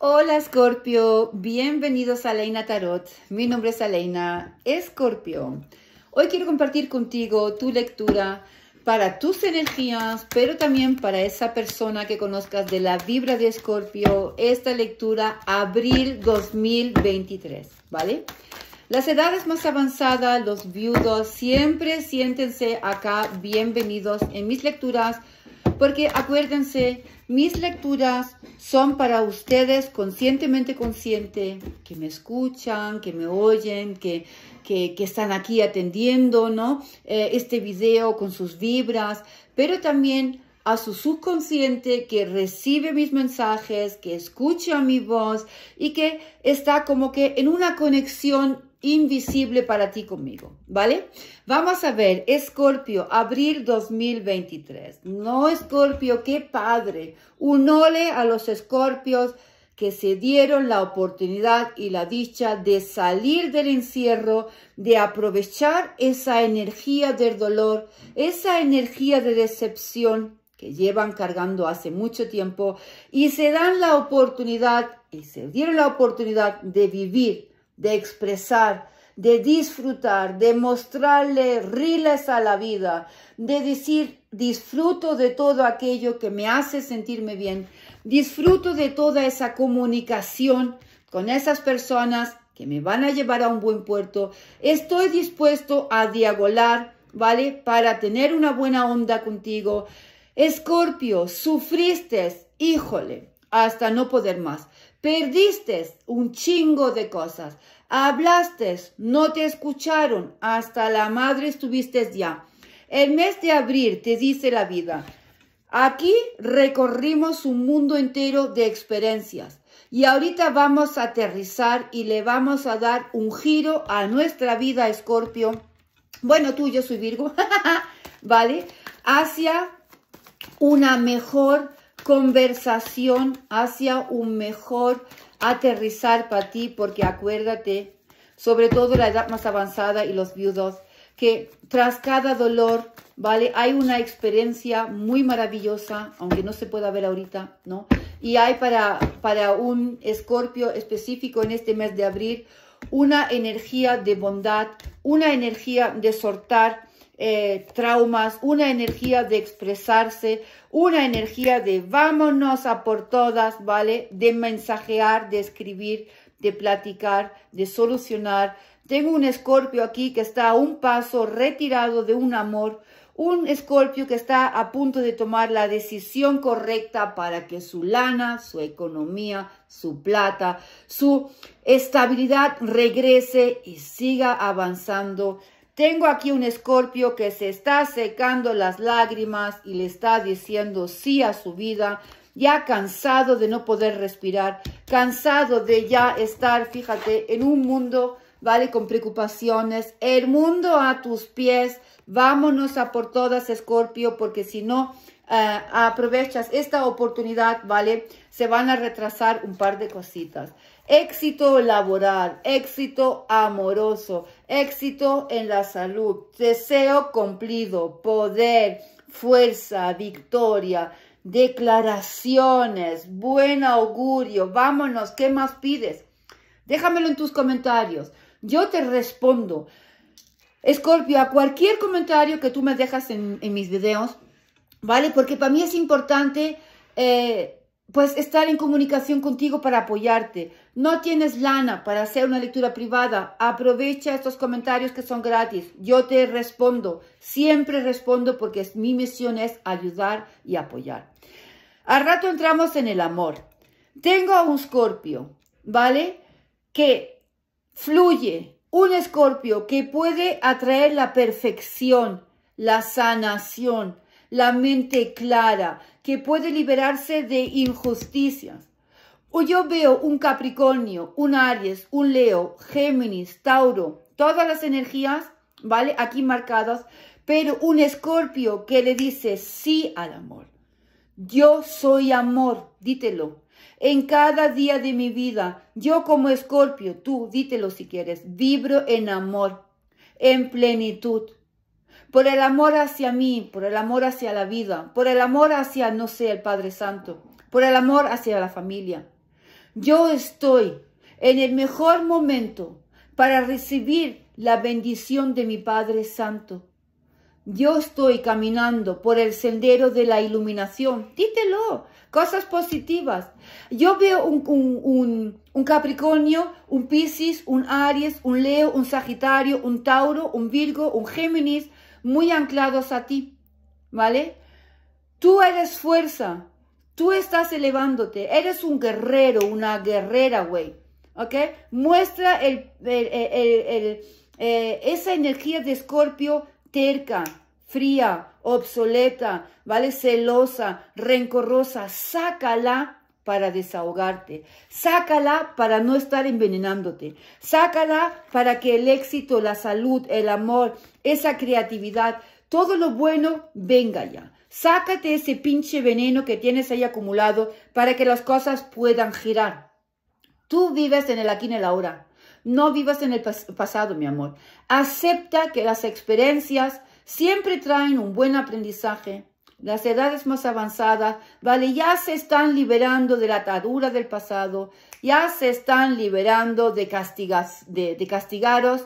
Hola Scorpio, bienvenidos a Leina Tarot. Mi nombre es Aleina Scorpio. Hoy quiero compartir contigo tu lectura para tus energías, pero también para esa persona que conozcas de la vibra de Scorpio, esta lectura abril 2023, ¿vale? Las edades más avanzadas, los viudos, siempre siéntense acá bienvenidos en mis lecturas porque acuérdense, mis lecturas son para ustedes conscientemente consciente, que me escuchan, que me oyen, que, que, están aquí atendiendo, ¿no? Eh, este video con sus vibras, pero también a su subconsciente que recibe mis mensajes, que escucha mi voz y que está como que en una conexión invisible para ti conmigo, ¿vale? Vamos a ver, Escorpio, abril 2023. No, Escorpio, qué padre. Unole a los Escorpios que se dieron la oportunidad y la dicha de salir del encierro, de aprovechar esa energía del dolor, esa energía de decepción que llevan cargando hace mucho tiempo y se dan la oportunidad y se dieron la oportunidad de vivir de expresar, de disfrutar, de mostrarle riles a la vida, de decir disfruto de todo aquello que me hace sentirme bien, disfruto de toda esa comunicación con esas personas que me van a llevar a un buen puerto, estoy dispuesto a diabolar ¿vale? Para tener una buena onda contigo. Escorpio, sufriste, híjole, hasta no poder más. Perdiste un chingo de cosas. Hablaste, no te escucharon. Hasta la madre estuviste ya. El mes de abril te dice la vida. Aquí recorrimos un mundo entero de experiencias. Y ahorita vamos a aterrizar y le vamos a dar un giro a nuestra vida, Escorpio. Bueno, tú, yo soy Virgo, ¿vale? Hacia una mejor conversación hacia un mejor aterrizar para ti, porque acuérdate, sobre todo la edad más avanzada y los viudos, que tras cada dolor, ¿vale? Hay una experiencia muy maravillosa, aunque no se pueda ver ahorita, ¿no? Y hay para, para un escorpio específico en este mes de abril una energía de bondad, una energía de soltar, eh, traumas, una energía de expresarse, una energía de vámonos a por todas, ¿vale? De mensajear, de escribir, de platicar, de solucionar. Tengo un escorpio aquí que está a un paso retirado de un amor, un escorpio que está a punto de tomar la decisión correcta para que su lana, su economía, su plata, su estabilidad regrese y siga avanzando tengo aquí un escorpio que se está secando las lágrimas y le está diciendo sí a su vida, ya cansado de no poder respirar, cansado de ya estar, fíjate, en un mundo, ¿vale? Con preocupaciones, el mundo a tus pies, vámonos a por todas, Escorpio, porque si no eh, aprovechas esta oportunidad, ¿vale? Se van a retrasar un par de cositas. Éxito laboral, éxito amoroso, éxito en la salud, deseo cumplido, poder, fuerza, victoria, declaraciones, buen augurio, vámonos, ¿qué más pides? Déjamelo en tus comentarios, yo te respondo. Escorpio, a cualquier comentario que tú me dejas en, mis videos, ¿vale? Porque para mí es importante eh, pues estar en comunicación contigo para apoyarte. No tienes lana para hacer una lectura privada. Aprovecha estos comentarios que son gratis. Yo te respondo. Siempre respondo porque mi misión es ayudar y apoyar. Al rato entramos en el amor. Tengo a un escorpio, ¿vale? Que fluye. Un escorpio que puede atraer la perfección, la sanación, la mente clara, que puede liberarse de injusticias. O yo veo un Capricornio, un Aries, un Leo, Géminis, Tauro, todas las energías, ¿vale? Aquí marcadas, pero un escorpio que le dice sí al amor. Yo soy amor, dítelo. En cada día de mi vida, yo como escorpio, tú dítelo si quieres, vibro en amor, en plenitud por el amor hacia mí, por el amor hacia la vida, por el amor hacia, no sé, el Padre Santo, por el amor hacia la familia. Yo estoy en el mejor momento para recibir la bendición de mi Padre Santo. Yo estoy caminando por el sendero de la iluminación. Dítelo, cosas positivas. Yo veo un, un, Capricornio, un Piscis, un Aries, un Leo, un Sagitario, un Tauro, un Virgo, un Géminis, muy anclados a ti, ¿vale? Tú eres fuerza, tú estás elevándote, eres un guerrero, una guerrera, güey, ¿ok? Muestra el, eh, esa energía de escorpio terca, fría, obsoleta, ¿vale? Celosa, rencorrosa, sácala para desahogarte, sácala para no estar envenenándote, sácala para que el éxito, la salud, el amor, esa creatividad, todo lo bueno venga ya. Sácate ese pinche veneno que tienes ahí acumulado para que las cosas puedan girar. Tú vives en el aquí y en el ahora. No vivas en el pasado, mi amor. Acepta que las experiencias siempre traen un buen aprendizaje, las edades más avanzadas, vale, ya se están liberando de la atadura del pasado, ya se están liberando de, castigas, castigaros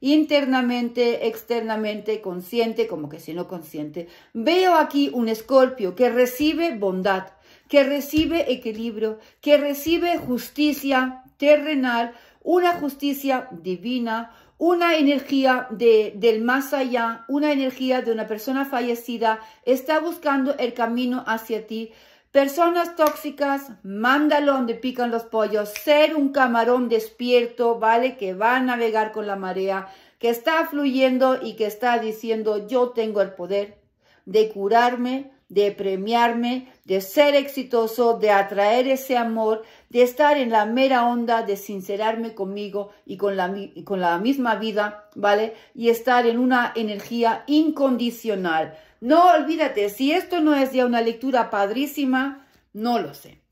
internamente, externamente, consciente, como que si no consciente. Veo aquí un escorpio que recibe bondad, que recibe equilibrio, que recibe justicia terrenal, una justicia divina, una energía de, del más allá, una energía de una persona fallecida, está buscando el camino hacia ti. Personas tóxicas, mándalo donde pican los pollos, ser un camarón despierto, ¿vale? Que va a navegar con la marea, que está fluyendo y que está diciendo, yo tengo el poder de curarme, de premiarme, de ser exitoso, de atraer ese amor, de estar en la mera onda de sincerarme conmigo y con la, misma vida, ¿vale? Y estar en una energía incondicional. No olvídate, si esto no es ya una lectura padrísima, no lo sé.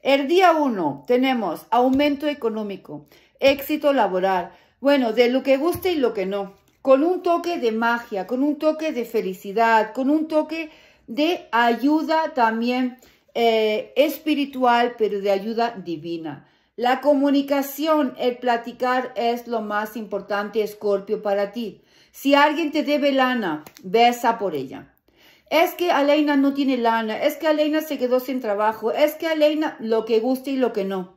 El día uno, tenemos aumento económico, éxito laboral, bueno, de lo que guste y lo que no, con un toque de magia, con un toque de felicidad, con un toque de ayuda también eh, espiritual, pero de ayuda divina. La comunicación, el platicar es lo más importante, Escorpio, para ti. Si alguien te debe lana, besa por ella. Es que Aleina no tiene lana, es que Aleina se quedó sin trabajo, es que Aleina lo que guste y lo que no.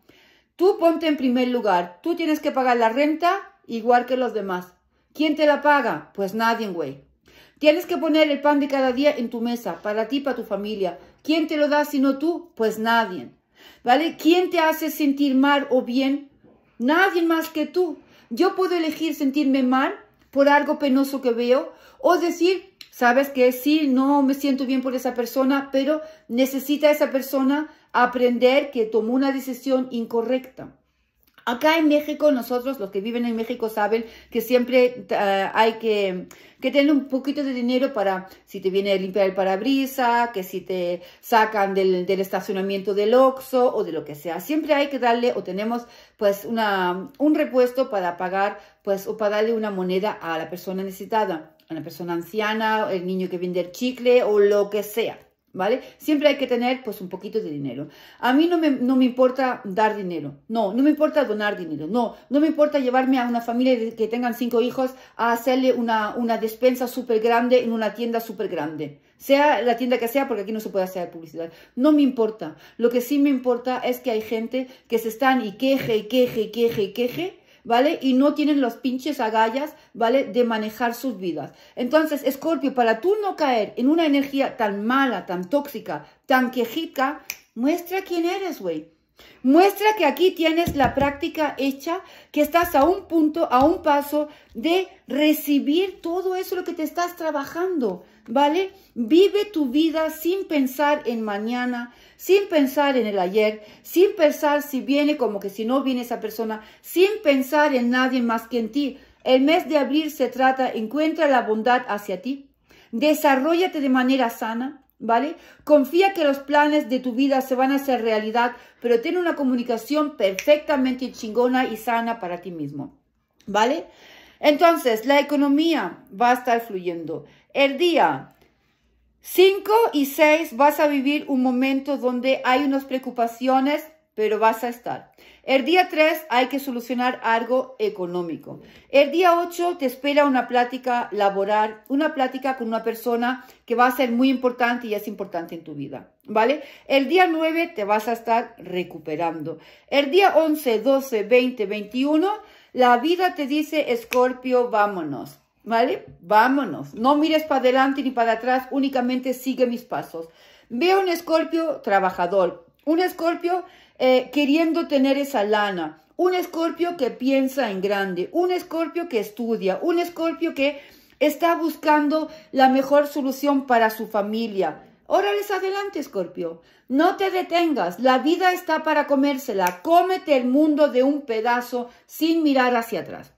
Tú ponte en primer lugar, tú tienes que pagar la renta igual que los demás. ¿Quién te la paga? Pues nadie, güey. Tienes que poner el pan de cada día en tu mesa, para ti, para tu familia. ¿Quién te lo da no tú? Pues nadie. ¿Vale? ¿Quién te hace sentir mal o bien? Nadie más que tú. Yo puedo elegir sentirme mal por algo penoso que veo o decir, sabes que sí, no me siento bien por esa persona, pero necesita esa persona aprender que tomó una decisión incorrecta. Acá en México, nosotros los que viven en México saben que siempre eh, hay que, tener un poquito de dinero para si te viene a limpiar el parabrisas, que si te sacan del, estacionamiento del Oxxo o de lo que sea. Siempre hay que darle o tenemos pues una, un repuesto para pagar pues o para darle una moneda a la persona necesitada, a la persona anciana, el niño que vende el chicle o lo que sea. ¿Vale? Siempre hay que tener pues un poquito de dinero. A mí no me, no me importa dar dinero, no, no me importa donar dinero, no, no me importa llevarme a una familia que tengan cinco hijos a hacerle una, una despensa súper grande en una tienda súper grande. Sea la tienda que sea, porque aquí no se puede hacer publicidad. No me importa. Lo que sí me importa es que hay gente que se están y queje y queje y queje y queje ¿vale? Y no tienen los pinches agallas, ¿vale? De manejar sus vidas. Entonces, Escorpio, para tú no caer en una energía tan mala, tan tóxica, tan quejica, muestra quién eres, güey. Muestra que aquí tienes la práctica hecha, que estás a un punto, a un paso de recibir todo eso lo que te estás trabajando, ¿vale? Vive tu vida sin pensar en mañana, sin pensar en el ayer, sin pensar si viene como que si no viene esa persona, sin pensar en nadie más que en ti. El mes de abril se trata, encuentra la bondad hacia ti, desarrollate de manera sana, ¿vale? Confía que los planes de tu vida se van a hacer realidad, pero tiene una comunicación perfectamente chingona y sana para ti mismo, ¿vale? Entonces, la economía va a estar fluyendo. El día 5 y 6 vas a vivir un momento donde hay unas preocupaciones, pero vas a estar. El día 3 hay que solucionar algo económico. El día 8 te espera una plática laboral, una plática con una persona que va a ser muy importante y es importante en tu vida, ¿vale? El día 9 te vas a estar recuperando. El día 11, 12, 20, 21, la vida te dice, Escorpio, vámonos. ¿Vale? Vámonos. No mires para adelante ni para atrás, únicamente sigue mis pasos. Veo un escorpio trabajador, un escorpio eh, queriendo tener esa lana. Un escorpio que piensa en grande. Un escorpio que estudia. Un escorpio que está buscando la mejor solución para su familia. Órales adelante, escorpio. No te detengas. La vida está para comérsela. Cómete el mundo de un pedazo sin mirar hacia atrás.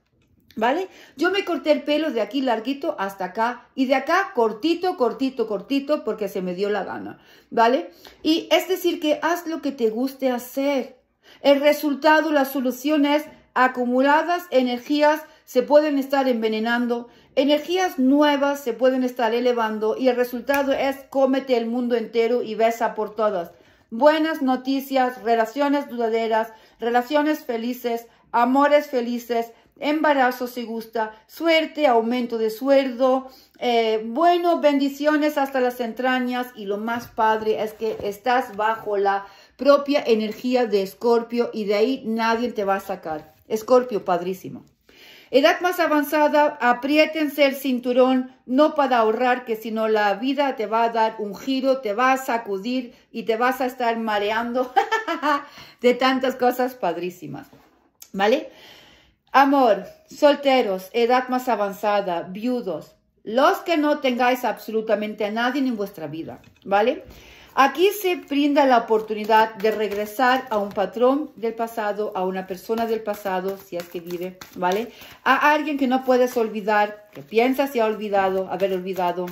¿Vale? Yo me corté el pelo de aquí larguito hasta acá y de acá cortito, cortito, cortito porque se me dio la gana, ¿vale? Y es decir que haz lo que te guste hacer. El resultado, la solución es acumuladas, energías se pueden estar envenenando, energías nuevas se pueden estar elevando y el resultado es cómete el mundo entero y besa por todas. Buenas noticias, relaciones duraderas, relaciones felices, amores felices, embarazo si gusta, suerte, aumento de sueldo, eh, bueno, bendiciones hasta las entrañas y lo más padre es que estás bajo la propia energía de Escorpio y de ahí nadie te va a sacar. Escorpio, padrísimo. Edad más avanzada, apriétense el cinturón, no para ahorrar, que sino la vida te va a dar un giro, te va a sacudir y te vas a estar mareando de tantas cosas padrísimas. ¿Vale? Amor, solteros, edad más avanzada, viudos, los que no tengáis absolutamente a nadie en vuestra vida, ¿vale? Aquí se brinda la oportunidad de regresar a un patrón del pasado, a una persona del pasado, si es que vive, ¿vale? A alguien que no puedes olvidar, que piensas y ha olvidado, haber olvidado.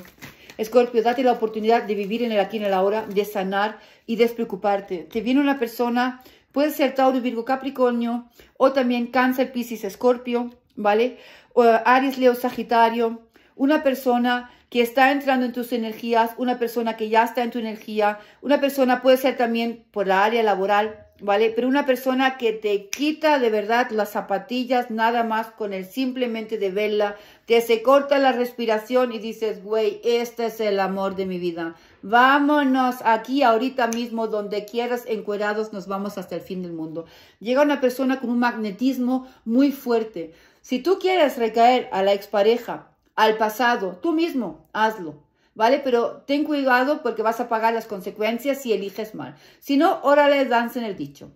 Escorpio, date la oportunidad de vivir en el aquí y en el ahora, de sanar y despreocuparte. Te viene una persona Puede ser Tauro, Virgo, Capricornio o también Cáncer, Piscis, Escorpio, ¿vale? O Aries, Leo, Sagitario. Una persona que está entrando en tus energías, una persona que ya está en tu energía, una persona puede ser también por la área laboral, ¿vale? Pero una persona que te quita de verdad las zapatillas nada más con el simplemente de verla, te se corta la respiración y dices, güey, este es el amor de mi vida. Vámonos aquí ahorita mismo, donde quieras, encuerados, nos vamos hasta el fin del mundo. Llega una persona con un magnetismo muy fuerte. Si tú quieres recaer a la expareja, al pasado, tú mismo, hazlo. ¿vale? Pero ten cuidado porque vas a pagar las consecuencias si eliges mal. Si no, órale, danza en el dicho.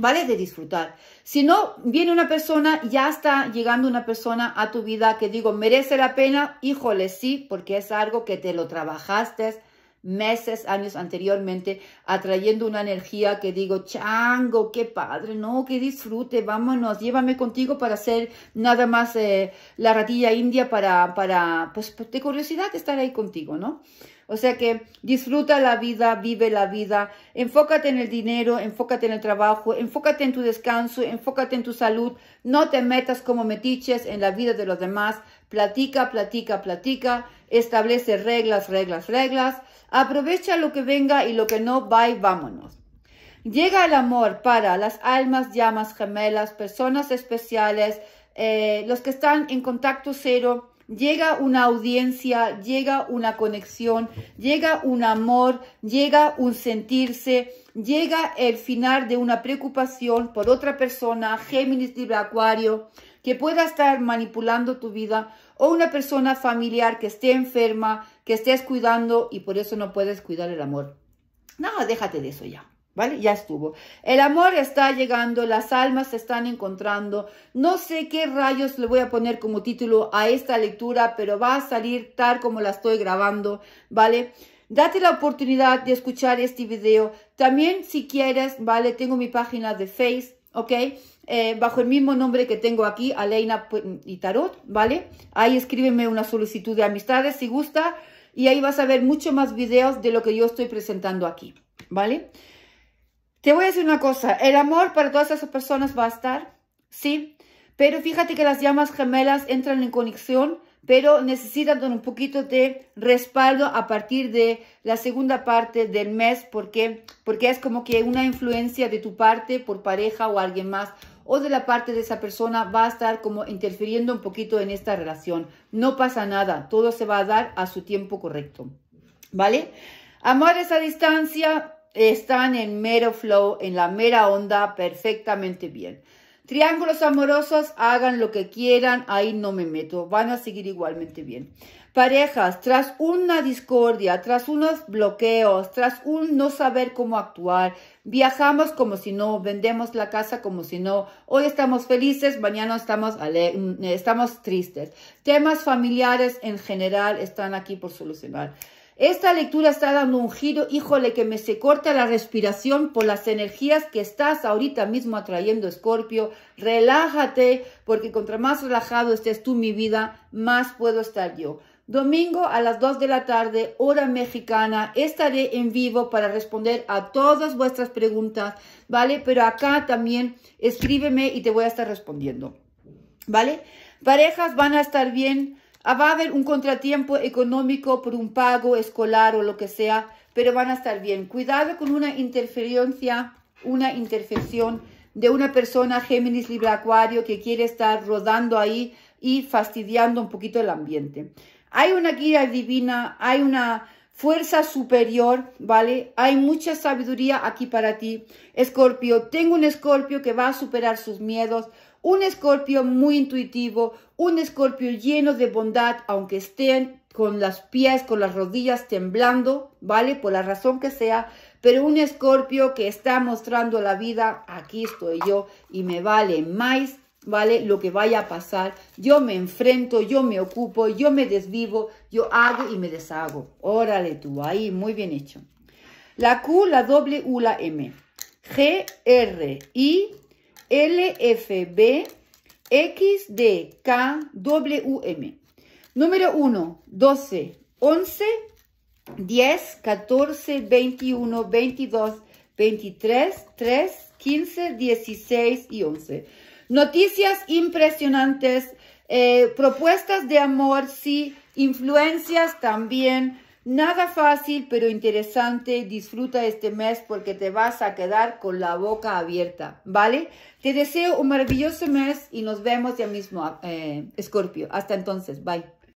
¿Vale? De disfrutar. Si no, viene una persona, ya está llegando una persona a tu vida que digo, merece la pena, híjole, sí, porque es algo que te lo trabajaste, meses, años anteriormente, atrayendo una energía que digo, chango, qué padre, no, que disfrute, vámonos, llévame contigo para hacer nada más eh, la ratilla india para, para, pues, pues, de curiosidad estar ahí contigo, ¿no? O sea que disfruta la vida, vive la vida, enfócate en el dinero, enfócate en el trabajo, enfócate en tu descanso, enfócate en tu salud, no te metas como metiches en la vida de los demás, platica, platica, platica, establece reglas, reglas, reglas, Aprovecha lo que venga y lo que no, va vámonos. Llega el amor para las almas, llamas gemelas, personas especiales, eh, los que están en contacto cero. Llega una audiencia, llega una conexión, llega un amor, llega un sentirse, llega el final de una preocupación por otra persona, Géminis, Libre Acuario, que pueda estar manipulando tu vida, o una persona familiar que esté enferma, que estés cuidando y por eso no puedes cuidar el amor. No, déjate de eso ya. ¿Vale? Ya estuvo. El amor está llegando, las almas se están encontrando. No sé qué rayos le voy a poner como título a esta lectura, pero va a salir tal como la estoy grabando, ¿vale? Date la oportunidad de escuchar este video. También, si quieres, ¿vale? Tengo mi página de Face, ¿ok? Eh, bajo el mismo nombre que tengo aquí, Aleina y Tarot, ¿vale? Ahí escríbeme una solicitud de amistades si gusta y ahí vas a ver mucho más videos de lo que yo estoy presentando aquí, ¿vale? Te voy a decir una cosa, el amor para todas esas personas va a estar, ¿sí? Pero fíjate que las llamas gemelas entran en conexión, pero necesitan un poquito de respaldo a partir de la segunda parte del mes, porque, porque es como que una influencia de tu parte por pareja o alguien más, o de la parte de esa persona va a estar como interfiriendo un poquito en esta relación. No pasa nada, todo se va a dar a su tiempo correcto. ¿Vale? Amores a distancia están en mero flow, en la mera onda, perfectamente bien. Triángulos amorosos, hagan lo que quieran, ahí no me meto, van a seguir igualmente bien parejas, tras una discordia, tras unos bloqueos, tras un no saber cómo actuar, viajamos como si no, vendemos la casa como si no, hoy estamos felices, mañana estamos, mm, estamos tristes. Temas familiares en general están aquí por solucionar. Esta lectura está dando un giro, híjole, que me se corta la respiración por las energías que estás ahorita mismo atrayendo, Escorpio. Relájate, porque contra más relajado estés tú, mi vida, más puedo estar yo. Domingo a las 2 de la tarde, hora mexicana, estaré en vivo para responder a todas vuestras preguntas, ¿vale? Pero acá también escríbeme y te voy a estar respondiendo, ¿vale? Parejas van a estar bien, ah, va a haber un contratiempo económico por un pago escolar o lo que sea, pero van a estar bien. Cuidado con una interferencia, una interfección de una persona Géminis Libra Acuario que quiere estar rodando ahí y fastidiando un poquito el ambiente. Hay una guía divina, hay una fuerza superior, ¿vale? Hay mucha sabiduría aquí para ti. Escorpio, tengo un escorpio que va a superar sus miedos, un escorpio muy intuitivo, un escorpio lleno de bondad, aunque estén con las pies, con las rodillas temblando, ¿vale? Por la razón que sea, pero un escorpio que está mostrando la vida, aquí estoy yo y me vale más ¿vale? Lo que vaya a pasar, yo me enfrento, yo me ocupo, yo me desvivo, yo hago y me deshago. Órale tú, ahí, muy bien hecho. La Q, la W, la M. G, R, I, L, F, B, X, D, K, W, M. Número 1, 12, 11, 10, 14, 21, 22, 23, 3, 15, 16 y 11. Noticias impresionantes, eh, propuestas de amor, sí, influencias también. Nada fácil, pero interesante. Disfruta este mes porque te vas a quedar con la boca abierta, ¿vale? Te deseo un maravilloso mes y nos vemos ya mismo, Escorpio. Eh, Hasta entonces, bye.